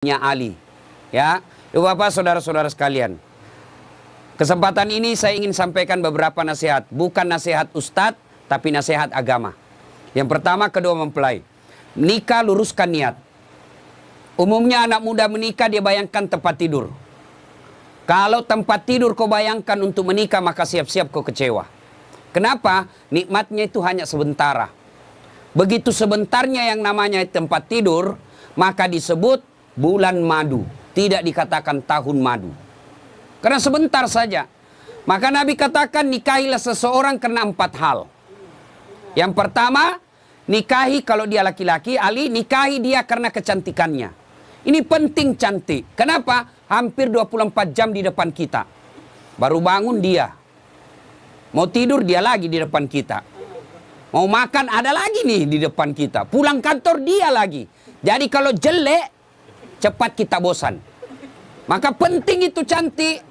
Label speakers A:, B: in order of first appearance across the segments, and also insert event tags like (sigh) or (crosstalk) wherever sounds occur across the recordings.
A: nya Ali. Ya, Ibu Bapak, saudara-saudara sekalian. Kesempatan ini saya ingin sampaikan beberapa nasihat, bukan nasihat ustadz, tapi nasihat agama. Yang pertama, kedua mempelai. Nikah luruskan niat. Umumnya anak muda menikah dia bayangkan tempat tidur. Kalau tempat tidur kau bayangkan untuk menikah maka siap-siap kau kecewa. Kenapa? Nikmatnya itu hanya sebentar. Begitu sebentarnya yang namanya tempat tidur, maka disebut bulan madu, tidak dikatakan tahun madu. Karena sebentar saja. Maka Nabi katakan nikahilah seseorang karena empat hal. Yang pertama, nikahi kalau dia laki-laki, Ali nikahi dia karena kecantikannya. Ini penting cantik. Kenapa? Hampir 24 jam di depan kita. Baru bangun dia. Mau tidur dia lagi di depan kita. Mau makan ada lagi nih di depan kita. Pulang kantor dia lagi. Jadi kalau jelek cepat kita bosan. Maka penting itu cantik.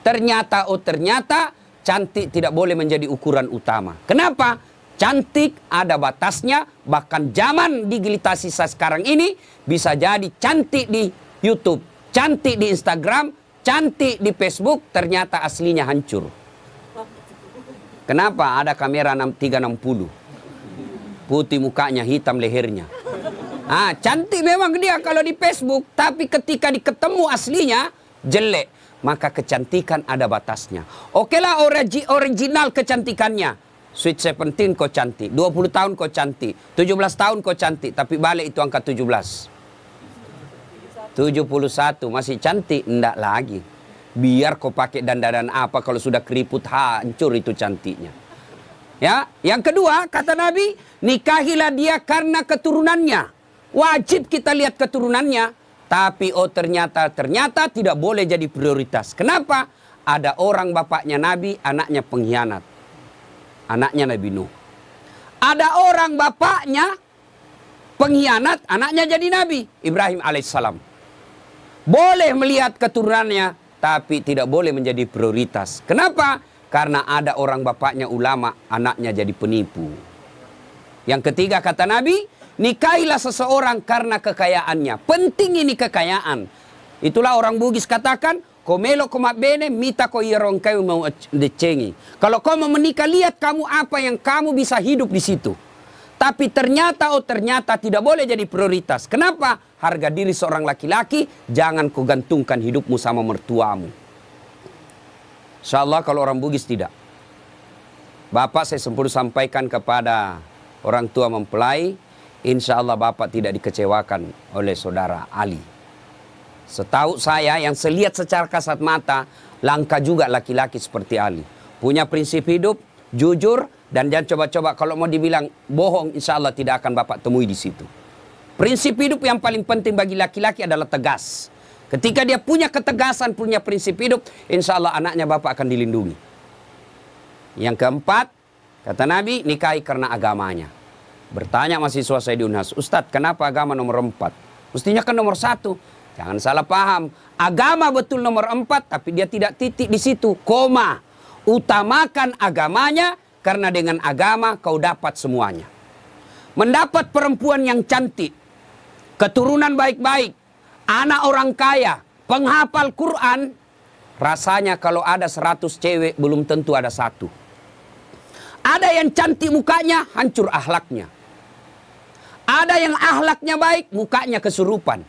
A: Ternyata, oh ternyata, cantik tidak boleh menjadi ukuran utama. Kenapa? Cantik ada batasnya, bahkan zaman digitalisasi saat sekarang ini bisa jadi cantik di YouTube, cantik di Instagram, cantik di Facebook, ternyata aslinya hancur. Kenapa ada kamera 360? Putih mukanya, hitam lehernya. Ah, cantik memang dia kalau di Facebook, tapi ketika diketemu aslinya jelek. Maka kecantikan ada batasnya. Okelah origi, original kecantikannya. Sweet 17 kau cantik, 20 tahun kau cantik, 17 tahun kau cantik, tapi balik itu angka 17. 71 masih cantik, ndak lagi. Biar kau pakai dandanan apa kalau sudah keriput hancur itu cantiknya. Ya, yang kedua kata Nabi, nikahilah dia karena keturunannya. Wajib kita lihat keturunannya. Tapi oh ternyata, ternyata tidak boleh jadi prioritas. Kenapa? Ada orang bapaknya Nabi, anaknya pengkhianat. Anaknya Nabi Nuh. Ada orang bapaknya pengkhianat, anaknya jadi Nabi. Ibrahim alaihissalam. Boleh melihat keturunannya, tapi tidak boleh menjadi prioritas. Kenapa? Karena ada orang bapaknya ulama, anaknya jadi penipu. Yang ketiga kata Nabi, Nikailah seseorang karena kekayaannya. Penting ini kekayaan. Itulah orang Bugis katakan, komelo koma bene mita ko irong kayu mau decengi. Kalau kau mau menikah, lihat kamu apa yang kamu bisa hidup di situ. Tapi ternyata oh ternyata tidak boleh jadi prioritas. Kenapa? Harga diri seorang laki-laki jangan kau gantungkan hidupmu sama mertuamu. Insya kalau orang Bugis tidak. Bapak saya sempurna sampaikan kepada orang tua mempelai Insya Allah Bapak tidak dikecewakan oleh saudara Ali. Setahu saya yang selihat secara kasat mata, langka juga laki-laki seperti Ali. Punya prinsip hidup, jujur, dan jangan coba-coba kalau mau dibilang bohong, insya Allah tidak akan Bapak temui di situ. Prinsip hidup yang paling penting bagi laki-laki adalah tegas. Ketika dia punya ketegasan, punya prinsip hidup, insya Allah anaknya Bapak akan dilindungi. Yang keempat, kata Nabi, nikahi karena agamanya. Bertanya mahasiswa saya di Unhas, Ustadz kenapa agama nomor empat? Mestinya kan nomor satu. Jangan salah paham. Agama betul nomor empat, tapi dia tidak titik di situ. Koma. Utamakan agamanya, karena dengan agama kau dapat semuanya. Mendapat perempuan yang cantik, keturunan baik-baik, anak orang kaya, penghafal Quran, rasanya kalau ada seratus cewek belum tentu ada satu. Ada yang cantik mukanya, hancur ahlaknya. Ada yang ahlaknya baik, mukanya kesurupan.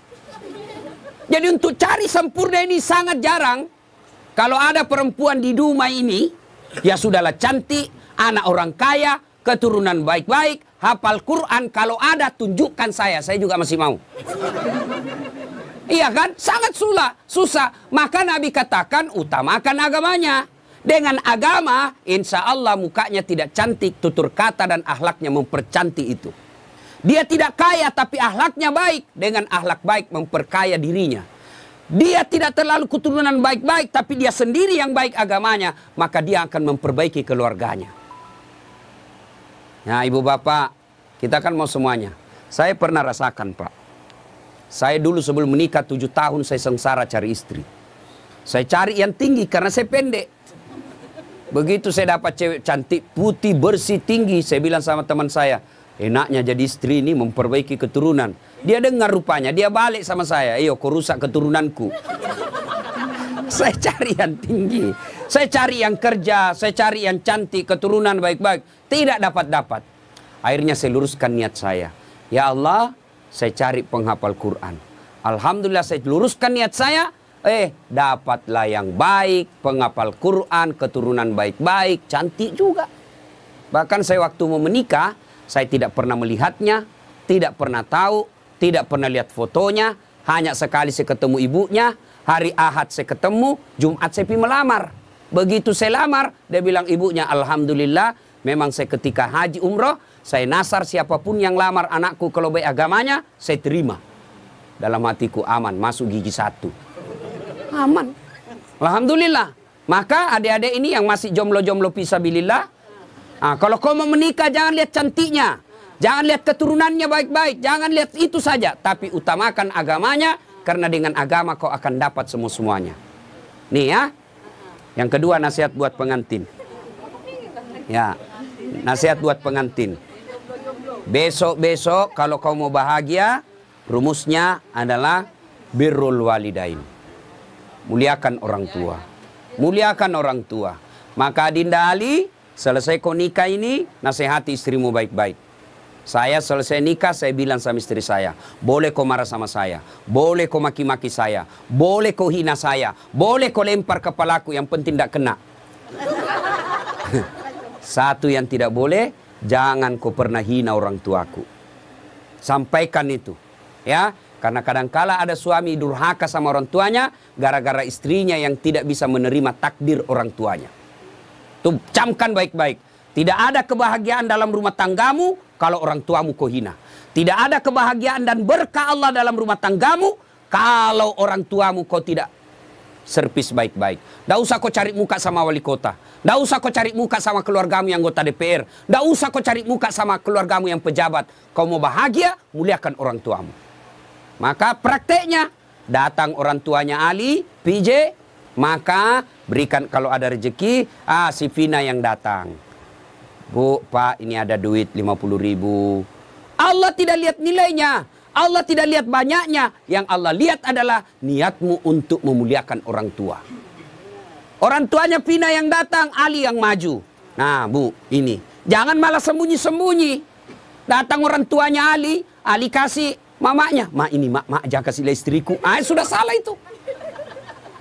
A: Jadi untuk cari sempurna ini sangat jarang. Kalau ada perempuan di Duma ini, ya sudahlah cantik, anak orang kaya, keturunan baik-baik, hafal Quran. Kalau ada tunjukkan saya, saya juga masih mau. Iya kan? Sangat sulah, susah. Maka Nabi katakan utamakan agamanya. Dengan agama, insya Allah mukanya tidak cantik, tutur kata dan ahlaknya mempercantik itu. Dia tidak kaya tapi ahlaknya baik. Dengan ahlak baik memperkaya dirinya. Dia tidak terlalu keturunan baik-baik tapi dia sendiri yang baik agamanya. Maka dia akan memperbaiki keluarganya. Nah ibu bapak kita kan mau semuanya. Saya pernah rasakan pak. Saya dulu sebelum menikah tujuh tahun saya sengsara cari istri. Saya cari yang tinggi karena saya pendek. Begitu saya dapat cewek cantik, putih, bersih, tinggi. Saya bilang sama teman saya, Enaknya jadi istri ini memperbaiki keturunan. Dia dengar rupanya, dia balik sama saya. Iyo, kau rusak keturunanku. (laughs) saya cari yang tinggi. Saya cari yang kerja, saya cari yang cantik, keturunan baik-baik. Tidak dapat-dapat. Akhirnya saya luruskan niat saya. Ya Allah, saya cari penghafal Quran. Alhamdulillah saya luruskan niat saya. Eh, dapatlah yang baik, penghafal Quran, keturunan baik-baik, cantik juga. Bahkan saya waktu mau menikah, saya tidak pernah melihatnya, tidak pernah tahu, tidak pernah lihat fotonya. Hanya sekali saya ketemu ibunya, hari Ahad saya ketemu, Jumat saya pergi melamar. Begitu saya lamar, dia bilang ibunya, Alhamdulillah, memang saya ketika haji umroh, saya nasar siapapun yang lamar anakku kalau baik agamanya, saya terima. Dalam hatiku aman, masuk gigi satu. Aman. Alhamdulillah. Maka adik-adik ini yang masih jomlo jomblo pisabilillah, Nah, kalau kau mau menikah jangan lihat cantiknya. Jangan lihat keturunannya baik-baik. Jangan lihat itu saja. Tapi utamakan agamanya. Karena dengan agama kau akan dapat semua-semuanya. Nih ya. Yang kedua nasihat buat pengantin. Ya. Nasihat buat pengantin. Besok-besok kalau kau mau bahagia. Rumusnya adalah birrul walidain. Muliakan orang tua. Muliakan orang tua. Maka Adinda Ali Selesai kau nikah ini, nasihati istrimu baik-baik. Saya selesai nikah, saya bilang sama istri saya, boleh kau marah sama saya, boleh kau maki-maki saya, boleh kau hina saya, boleh kau lempar kepalaku, yang penting tidak kena. (laughs) Satu yang tidak boleh, jangan kau pernah hina orang tuaku. Sampaikan itu. Ya, karena kadangkala ada suami durhaka sama orang tuanya gara-gara istrinya yang tidak bisa menerima takdir orang tuanya. Tuh, camkan baik-baik. Tidak ada kebahagiaan dalam rumah tanggamu kalau orang tuamu kau hina. Tidak ada kebahagiaan dan berkah Allah dalam rumah tanggamu kalau orang tuamu kau tidak servis baik-baik. Tidak usah kau cari muka sama wali kota. Tidak usah kau cari muka sama keluargamu yang anggota DPR. Tidak usah kau cari muka sama keluargamu yang pejabat. Kau mau bahagia, muliakan orang tuamu. Maka prakteknya, datang orang tuanya Ali, PJ, maka Berikan kalau ada rezeki, ah si Vina yang datang. Bu, Pak, ini ada duit 50 ribu. Allah tidak lihat nilainya. Allah tidak lihat banyaknya. Yang Allah lihat adalah niatmu untuk memuliakan orang tua. Orang tuanya Vina yang datang, Ali yang maju. Nah, Bu, ini. Jangan malah sembunyi-sembunyi. Datang orang tuanya Ali, Ali kasih mamanya. Mak ini, mak, mak, jangan kasih istriku. Ah, sudah salah itu.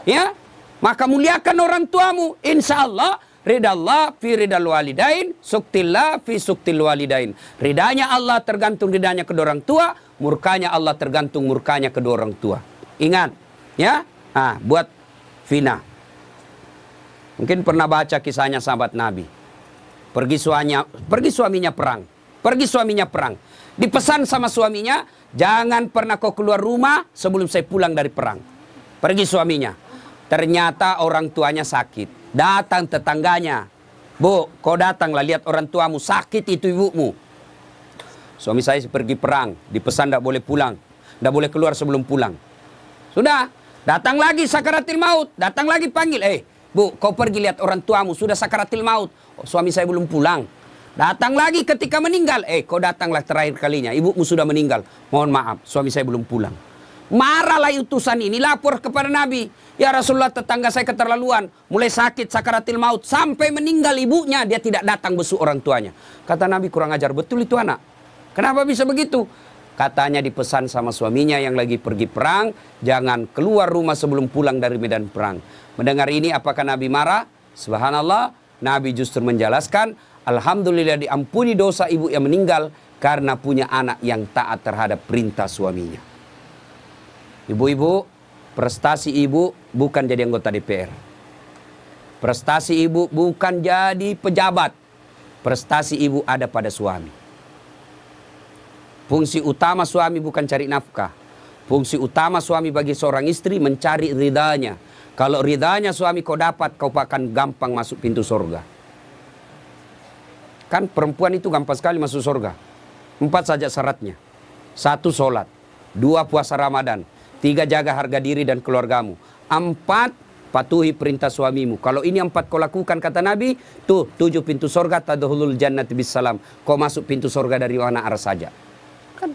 A: Ya, maka muliakan orang tuamu. Insya Allah Ridallah fi ridal walidain, suktillah fi suktil walidain. Ridanya Allah tergantung ridanya kedua orang tua, murkanya Allah tergantung murkanya kedua orang tua. Ingat, ya? Ah, buat Vina. Mungkin pernah baca kisahnya sahabat Nabi. Pergi suaminya, pergi suaminya perang. Pergi suaminya perang. Dipesan sama suaminya, jangan pernah kau keluar rumah sebelum saya pulang dari perang. Pergi suaminya. Ternyata orang tuanya sakit. Datang tetangganya. Bu, kau datanglah lihat orang tuamu. Sakit itu ibumu. Suami saya pergi perang. Dipesan tidak boleh pulang. Tidak boleh keluar sebelum pulang. Sudah. Datang lagi sakaratil maut. Datang lagi panggil. Eh, bu, kau pergi lihat orang tuamu. Sudah sakaratil maut. Oh, suami saya belum pulang. Datang lagi ketika meninggal. Eh, kau datanglah terakhir kalinya. Ibumu sudah meninggal. Mohon maaf, suami saya belum pulang. Marahlah utusan ini, lapor kepada Nabi. Ya Rasulullah tetangga saya keterlaluan, mulai sakit sakaratil maut, sampai meninggal ibunya, dia tidak datang besuk orang tuanya. Kata Nabi kurang ajar, betul itu anak. Kenapa bisa begitu? Katanya dipesan sama suaminya yang lagi pergi perang, jangan keluar rumah sebelum pulang dari medan perang. Mendengar ini apakah Nabi marah? Subhanallah, Nabi justru menjelaskan, Alhamdulillah diampuni dosa ibu yang meninggal karena punya anak yang taat terhadap perintah suaminya. Ibu-ibu, prestasi ibu bukan jadi anggota DPR. Prestasi ibu bukan jadi pejabat. Prestasi ibu ada pada suami. Fungsi utama suami bukan cari nafkah. Fungsi utama suami bagi seorang istri mencari ridhanya. Kalau ridhanya suami kau dapat, kau akan gampang masuk pintu surga Kan perempuan itu gampang sekali masuk surga Empat saja syaratnya. Satu, sholat. Dua, puasa Ramadan. Tiga, jaga harga diri dan keluargamu. Empat, patuhi perintah suamimu. Kalau ini empat kau lakukan kata Nabi, tuh tujuh pintu sorga tadahulul jannat bis salam. Kau masuk pintu sorga dari mana arah saja. Kan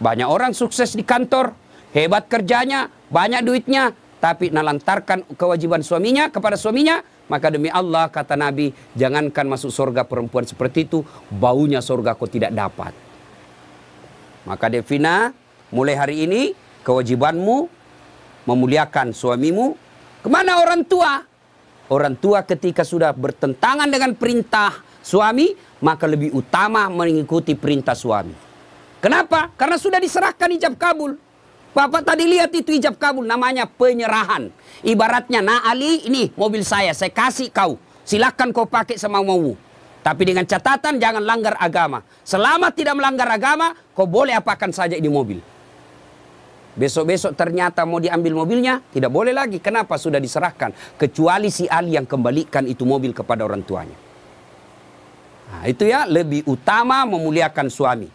A: banyak orang sukses di kantor, hebat kerjanya, banyak duitnya, tapi nalantarkan kewajiban suaminya kepada suaminya, maka demi Allah kata Nabi, jangankan masuk sorga perempuan seperti itu, baunya sorga kau tidak dapat. Maka Devina, mulai hari ini kewajibanmu memuliakan suamimu. Kemana orang tua? Orang tua ketika sudah bertentangan dengan perintah suami, maka lebih utama mengikuti perintah suami. Kenapa? Karena sudah diserahkan ijab kabul. Bapak tadi lihat itu ijab kabul, namanya penyerahan. Ibaratnya, nah Ali ini mobil saya, saya kasih kau. Silahkan kau pakai sama mau. Tapi dengan catatan jangan langgar agama. Selama tidak melanggar agama, kau boleh apakan saja di mobil. Besok-besok ternyata mau diambil mobilnya, tidak boleh lagi. Kenapa sudah diserahkan? Kecuali si Ali yang kembalikan itu mobil kepada orang tuanya. Nah, itu ya, lebih utama memuliakan suami.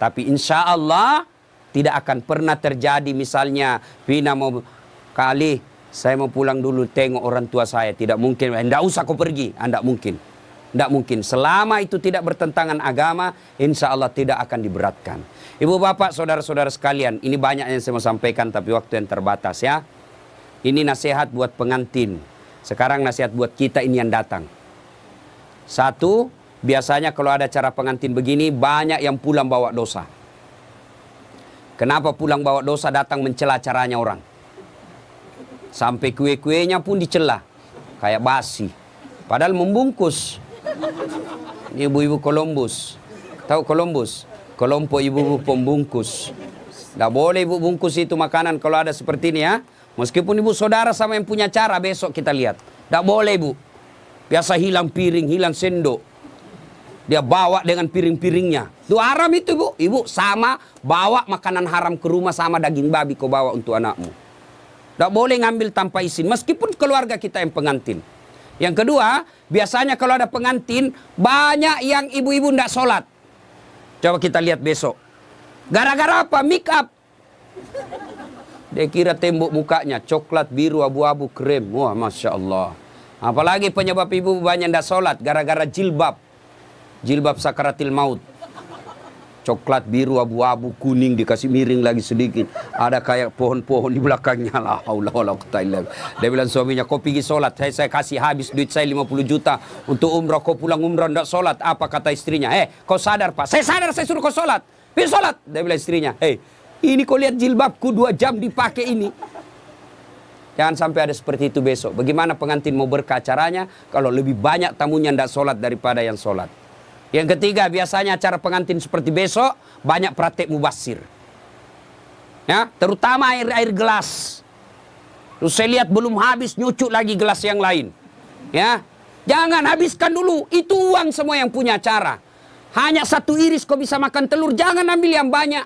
A: Tapi insya Allah tidak akan pernah terjadi misalnya Vina mau kali saya mau pulang dulu tengok orang tua saya tidak mungkin tidak eh, usah kau pergi tidak ah, mungkin tidak mungkin selama itu tidak bertentangan agama insya Allah tidak akan diberatkan Ibu bapak, saudara-saudara sekalian, ini banyak yang saya mau sampaikan tapi waktu yang terbatas ya. Ini nasihat buat pengantin. Sekarang nasihat buat kita ini yang datang. Satu, biasanya kalau ada cara pengantin begini banyak yang pulang bawa dosa. Kenapa pulang bawa dosa datang mencela caranya orang? Sampai kue-kuenya pun dicela. Kayak basi. Padahal membungkus. Ibu-ibu Columbus. Tahu Kolombus? kelompok ibu-ibu pembungkus. Tidak boleh ibu bungkus itu makanan kalau ada seperti ini ya. Meskipun ibu saudara sama yang punya cara besok kita lihat. Tidak boleh ibu. Biasa hilang piring, hilang sendok. Dia bawa dengan piring-piringnya. Itu haram itu ibu. Ibu sama bawa makanan haram ke rumah sama daging babi kau bawa untuk anakmu. Tidak boleh ngambil tanpa izin. Meskipun keluarga kita yang pengantin. Yang kedua, biasanya kalau ada pengantin, banyak yang ibu-ibu tidak sholat. Coba kita lihat besok. Gara-gara apa? Make up. Dia kira tembok mukanya coklat, biru, abu-abu, krem. Wah, Masya Allah. Apalagi penyebab ibu banyak tidak sholat gara-gara jilbab. Jilbab sakaratil maut coklat biru abu-abu kuning dikasih miring lagi sedikit ada kayak pohon-pohon di belakangnya lah dia bilang suaminya kau pergi sholat hey, saya kasih habis duit saya 50 juta untuk umroh kau pulang umroh ndak sholat apa kata istrinya eh kau sadar pak saya sadar saya suruh kau sholat pergi sholat dia bilang istrinya hei eh, ini kau lihat jilbabku dua jam dipakai ini Jangan sampai ada seperti itu besok. Bagaimana pengantin mau berkacaranya kalau lebih banyak tamunya ndak sholat daripada yang sholat. Yang ketiga biasanya acara pengantin seperti besok banyak praktek mubasir. Ya, terutama air-air gelas. Terus saya lihat belum habis nyucuk lagi gelas yang lain. Ya. Jangan habiskan dulu. Itu uang semua yang punya acara. Hanya satu iris kau bisa makan telur. Jangan ambil yang banyak.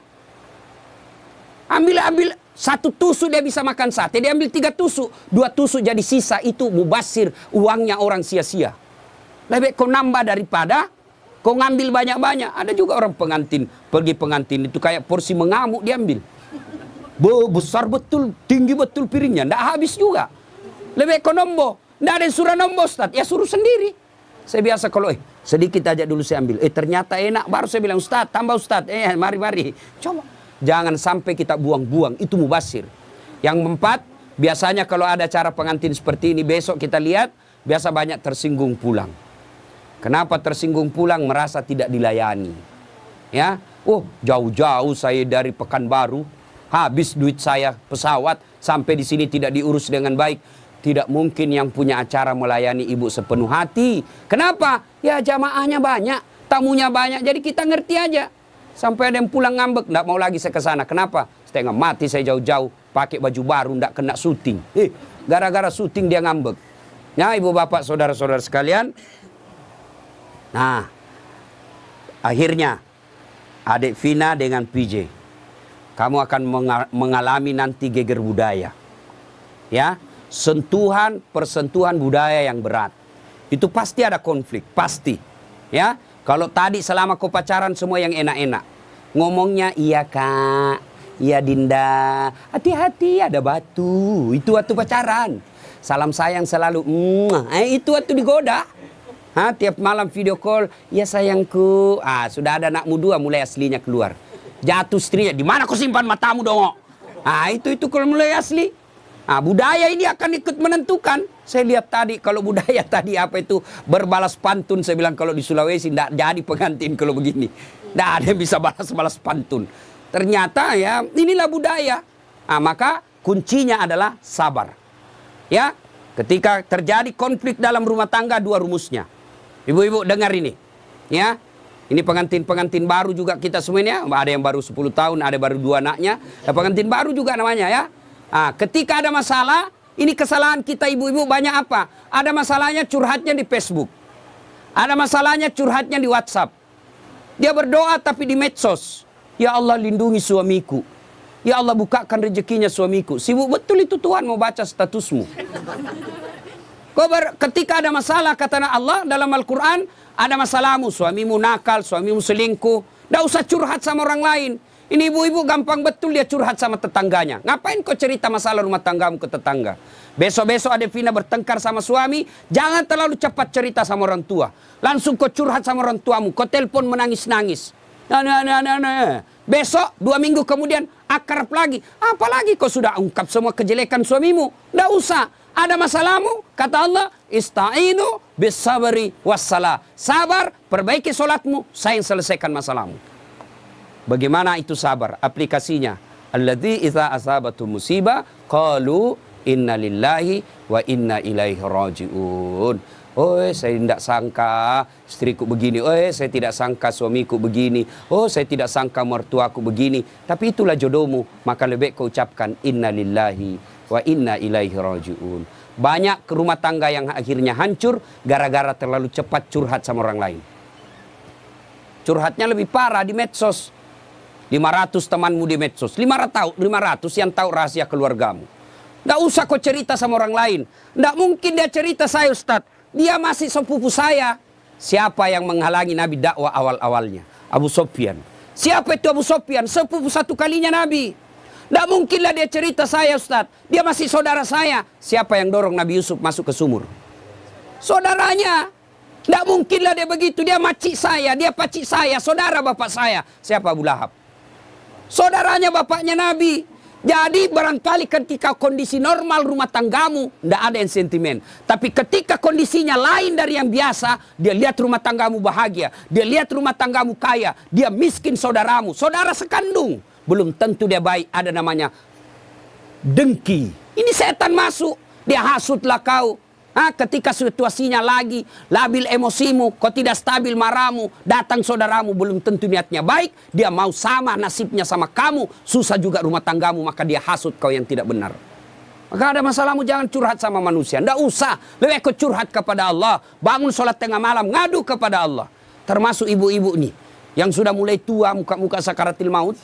A: Ambil ambil satu tusuk dia bisa makan sate. Dia ambil tiga tusuk. Dua tusuk jadi sisa. Itu mubasir. Uangnya orang sia-sia. Lebih kau nambah daripada Kau ngambil banyak-banyak. Ada juga orang pengantin. Pergi pengantin itu kayak porsi mengamuk diambil. Be besar betul, tinggi betul piringnya. Tidak habis juga. Lebih ekonombo. Tidak ada surah nombor Ustaz. Ya suruh sendiri. Saya biasa kalau eh sedikit aja dulu saya ambil. Eh ternyata enak baru saya bilang Ustaz tambah Ustaz. Eh mari-mari. Coba. Jangan sampai kita buang-buang. Itu mubasir. Yang empat, Biasanya kalau ada cara pengantin seperti ini besok kita lihat. Biasa banyak tersinggung pulang. Kenapa tersinggung pulang merasa tidak dilayani? Ya, oh jauh-jauh saya dari Pekanbaru, habis duit saya pesawat sampai di sini tidak diurus dengan baik. Tidak mungkin yang punya acara melayani ibu sepenuh hati. Kenapa? Ya jamaahnya banyak, tamunya banyak, jadi kita ngerti aja. Sampai ada yang pulang ngambek, tidak mau lagi saya ke sana. Kenapa? Setengah mati saya jauh-jauh, pakai baju baru, tidak kena syuting. Eh, gara-gara syuting dia ngambek. Ya ibu bapak saudara-saudara sekalian, Nah, akhirnya adik Vina dengan PJ, kamu akan mengalami nanti geger budaya. Ya, sentuhan persentuhan budaya yang berat. Itu pasti ada konflik, pasti. Ya, kalau tadi selama kau pacaran semua yang enak-enak. Ngomongnya iya kak, iya dinda, hati-hati ada batu. Itu waktu pacaran. Salam sayang selalu, mm, eh, itu waktu digoda. Ha, tiap malam video call, ya sayangku. Ah, sudah ada anakmu dua mulai aslinya keluar. Jatuh istrinya, di mana kau simpan matamu dong? Ah, itu itu kalau mulai asli. Ah, budaya ini akan ikut menentukan. Saya lihat tadi kalau budaya (laughs) tadi apa itu berbalas pantun. Saya bilang kalau di Sulawesi tidak jadi pengantin kalau begini. Tidak ada yang bisa balas-balas pantun. Ternyata ya inilah budaya. Ah, maka kuncinya adalah sabar. Ya, ketika terjadi konflik dalam rumah tangga dua rumusnya. Ibu-ibu dengar ini. Ya. Ini pengantin-pengantin baru juga kita semuanya. Ada yang baru 10 tahun, ada baru dua anaknya. Ada pengantin baru juga namanya ya. Nah, ketika ada masalah, ini kesalahan kita ibu-ibu banyak apa? Ada masalahnya curhatnya di Facebook. Ada masalahnya curhatnya di WhatsApp. Dia berdoa tapi di medsos. Ya Allah lindungi suamiku. Ya Allah bukakan rezekinya suamiku. Sibuk betul itu Tuhan mau baca statusmu. Kau ber, ketika ada masalah kata Allah dalam Al-Quran, ada masalahmu, suamimu nakal, suamimu selingkuh. Tidak usah curhat sama orang lain. Ini ibu-ibu gampang betul dia curhat sama tetangganya. Ngapain kau cerita masalah rumah tanggamu ke tetangga? Besok-besok ada Vina bertengkar sama suami, jangan terlalu cepat cerita sama orang tua. Langsung kau curhat sama orang tuamu, kau telepon menangis-nangis. Nah, nah, nah, nah, nah. Besok, dua minggu kemudian, akar lagi. Apalagi kau sudah ungkap semua kejelekan suamimu. Tidak usah. Ada masalahmu? Kata Allah, istainu bisabari wassalah. Sabar, perbaiki solatmu, saya yang selesaikan masalahmu. Bagaimana itu sabar? Aplikasinya. Alladzi iza asabatu musibah qalu inna lillahi wa inna ilaihi rajiun. Oh, saya tidak sangka istriku begini. Oh, saya tidak sangka suamiku begini. Oh, saya tidak sangka mertuaku begini. Tapi itulah jodohmu. Maka lebih kau ucapkan inna lillahi wa inna ilaihi rajiun. Banyak rumah tangga yang akhirnya hancur gara-gara terlalu cepat curhat sama orang lain. Curhatnya lebih parah di medsos. 500 temanmu di medsos, 500 tahu, 500 yang tahu rahasia keluargamu. Nggak usah kau cerita sama orang lain. Nggak mungkin dia cerita saya Ustadz. Dia masih sepupu saya. Siapa yang menghalangi Nabi dakwah awal-awalnya? Abu Sofyan. Siapa itu Abu Sofyan? Sepupu satu kalinya Nabi. Tidak mungkinlah dia cerita saya Ustaz. Dia masih saudara saya. Siapa yang dorong Nabi Yusuf masuk ke sumur? Saudaranya. Tidak mungkinlah dia begitu. Dia macik saya, dia pacik saya, saudara bapak saya. Siapa Abu Lahab? Saudaranya bapaknya Nabi. Jadi barangkali ketika kondisi normal rumah tanggamu tidak ada yang sentimen. Tapi ketika kondisinya lain dari yang biasa, dia lihat rumah tanggamu bahagia, dia lihat rumah tanggamu kaya, dia miskin saudaramu, saudara sekandung belum tentu dia baik. Ada namanya dengki. Ini setan masuk. Dia hasutlah kau. Ah, ketika situasinya lagi labil emosimu, kau tidak stabil maramu, datang saudaramu belum tentu niatnya baik, dia mau sama nasibnya sama kamu, susah juga rumah tanggamu, maka dia hasut kau yang tidak benar. Maka ada masalahmu jangan curhat sama manusia, ndak usah, lebih kau curhat kepada Allah, bangun sholat tengah malam, ngadu kepada Allah. Termasuk ibu-ibu ini yang sudah mulai tua muka-muka sakaratil maut,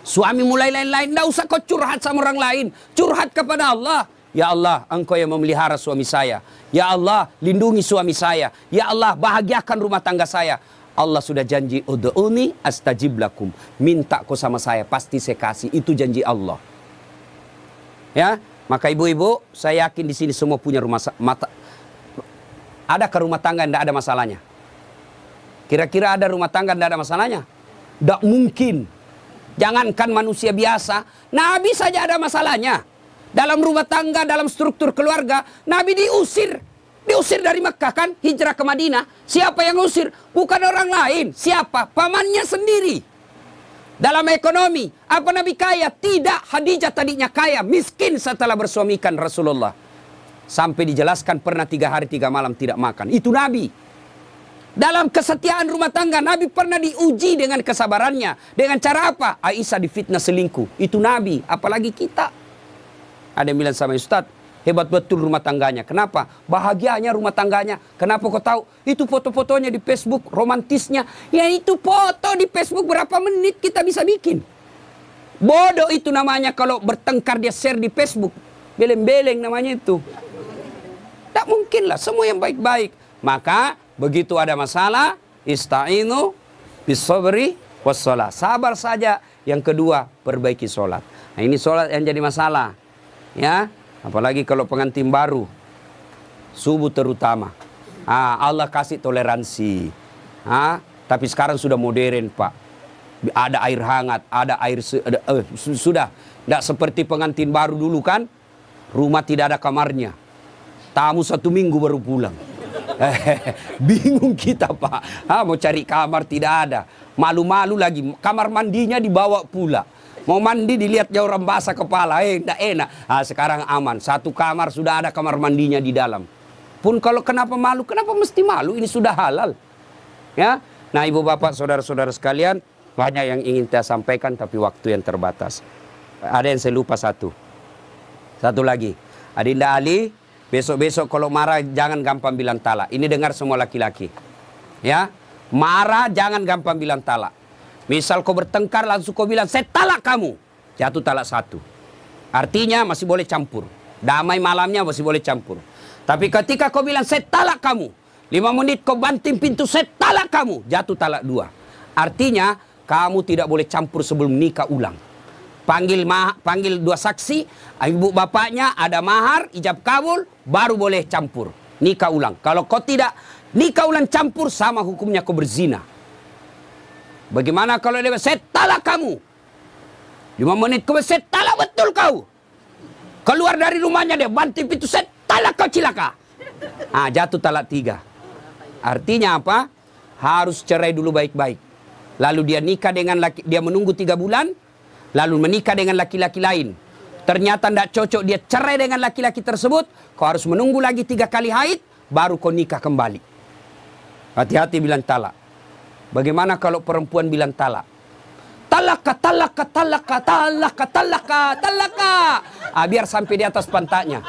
A: Suami mulai lain-lain, tidak usah kau curhat sama orang lain. Curhat kepada Allah. Ya Allah, engkau yang memelihara suami saya. Ya Allah, lindungi suami saya. Ya Allah, bahagiakan rumah tangga saya. Allah sudah janji, Udu'uni astajib lakum. Minta kau sama saya, pasti saya kasih. Itu janji Allah. Ya, maka ibu-ibu, saya yakin di sini semua punya rumah mata. Ada ke rumah tangga tidak ada masalahnya? Kira-kira ada rumah tangga tidak ada masalahnya? Tidak mungkin. Jangankan manusia biasa, Nabi saja ada masalahnya. Dalam rumah tangga, dalam struktur keluarga, Nabi diusir. Diusir dari Mekah kan, hijrah ke Madinah. Siapa yang usir? Bukan orang lain. Siapa? Pamannya sendiri. Dalam ekonomi, apa Nabi kaya? Tidak, Hadijah tadinya kaya, miskin setelah bersuamikan Rasulullah. Sampai dijelaskan pernah tiga hari tiga malam tidak makan. Itu Nabi. Dalam kesetiaan rumah tangga Nabi pernah diuji dengan kesabarannya. Dengan cara apa? Aisyah difitnah selingkuh. Itu Nabi, apalagi kita. Ada yang bilang sama Ustaz, hebat betul rumah tangganya. Kenapa? Bahagianya rumah tangganya. Kenapa kau tahu? Itu foto-fotonya di Facebook, romantisnya. Ya itu foto di Facebook berapa menit kita bisa bikin. Bodoh itu namanya kalau bertengkar dia share di Facebook. Beleng-beleng namanya itu. Tak mungkin lah semua yang baik-baik. Maka Begitu ada masalah, istainu bisobri wassalah. Sabar saja. Yang kedua, perbaiki sholat. Nah ini sholat yang jadi masalah. Ya, apalagi kalau pengantin baru. Subuh terutama. Ah, Allah kasih toleransi. Ah, tapi sekarang sudah modern, Pak. Ada air hangat, ada air ada, eh, sudah tidak seperti pengantin baru dulu kan. Rumah tidak ada kamarnya. Tamu satu minggu baru pulang. (laughs) Bingung kita Pak. Ha, mau cari kamar tidak ada. Malu-malu lagi. Kamar mandinya dibawa pula. Mau mandi dilihat jauh rembasa kepala. Eh, enggak enak. ha, sekarang aman. Satu kamar sudah ada kamar mandinya di dalam. Pun kalau kenapa malu, kenapa mesti malu? Ini sudah halal. Ya. Nah, Ibu Bapak, saudara-saudara sekalian, banyak yang ingin saya sampaikan tapi waktu yang terbatas. Ada yang saya lupa satu. Satu lagi. Adinda Ali Besok-besok kalau marah jangan gampang bilang talak. Ini dengar semua laki-laki. Ya. Marah jangan gampang bilang talak. Misal kau bertengkar langsung kau bilang saya talak kamu. Jatuh talak satu. Artinya masih boleh campur. Damai malamnya masih boleh campur. Tapi ketika kau bilang saya talak kamu. Lima menit kau banting pintu saya talak kamu. Jatuh talak dua. Artinya kamu tidak boleh campur sebelum nikah ulang panggil ma panggil dua saksi, ibu bapaknya ada mahar, ijab kabul, baru boleh campur. Nikah ulang. Kalau kau tidak nikah ulang campur sama hukumnya kau berzina. Bagaimana kalau dia saya talak kamu? Lima menit kau saya talak betul kau. Keluar dari rumahnya dia banting pintu saya talak kau cilaka. Ah jatuh talak tiga. Artinya apa? Harus cerai dulu baik-baik. Lalu dia nikah dengan laki, dia menunggu tiga bulan, lalu menikah dengan laki-laki lain. Ternyata tidak cocok dia cerai dengan laki-laki tersebut. Kau harus menunggu lagi tiga kali haid. Baru kau nikah kembali. Hati-hati bilang talak. Bagaimana kalau perempuan bilang talak? Talaka, talaka, talaka, talaka, talaka, talaka. Ah, biar sampai di atas pantatnya.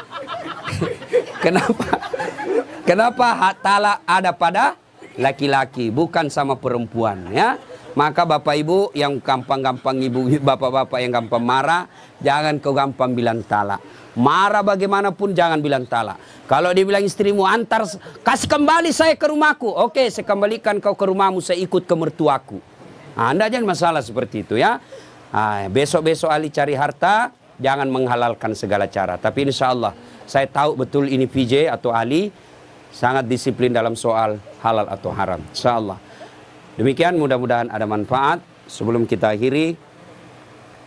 A: (laughs) Kenapa? Kenapa hak talak ada pada laki-laki bukan sama perempuan ya? Maka Bapak Ibu yang gampang-gampang ibu Bapak-bapak yang gampang marah, jangan kau gampang bilang talak. Marah bagaimanapun jangan bilang talak. Kalau dibilang istrimu antar kasih kembali saya ke rumahku. Oke, saya kembalikan kau ke rumahmu, saya ikut ke mertuaku. Nah, anda jangan masalah seperti itu ya. Ah, besok-besok Ali cari harta, jangan menghalalkan segala cara. Tapi insya Allah, saya tahu betul ini PJ atau Ali sangat disiplin dalam soal halal atau haram. Insya Allah. Demikian mudah-mudahan ada manfaat. Sebelum kita akhiri,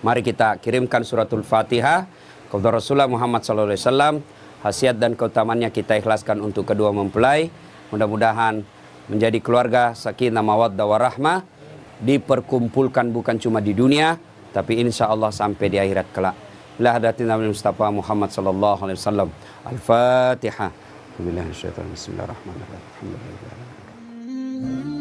A: mari kita kirimkan suratul Fatihah kepada Rasulullah Muhammad SAW. Hasiat dan keutamannya kita ikhlaskan untuk kedua mempelai. Mudah-mudahan menjadi keluarga sakinah mawaddah warahmah diperkumpulkan bukan cuma di dunia tapi insya Allah sampai di akhirat kelak. Bila hadratin Nabi Mustafa Muhammad sallallahu alaihi wasallam. Al-Fatihah. Bismillahirrahmanirrahim. Bismillahirrahmanirrahim.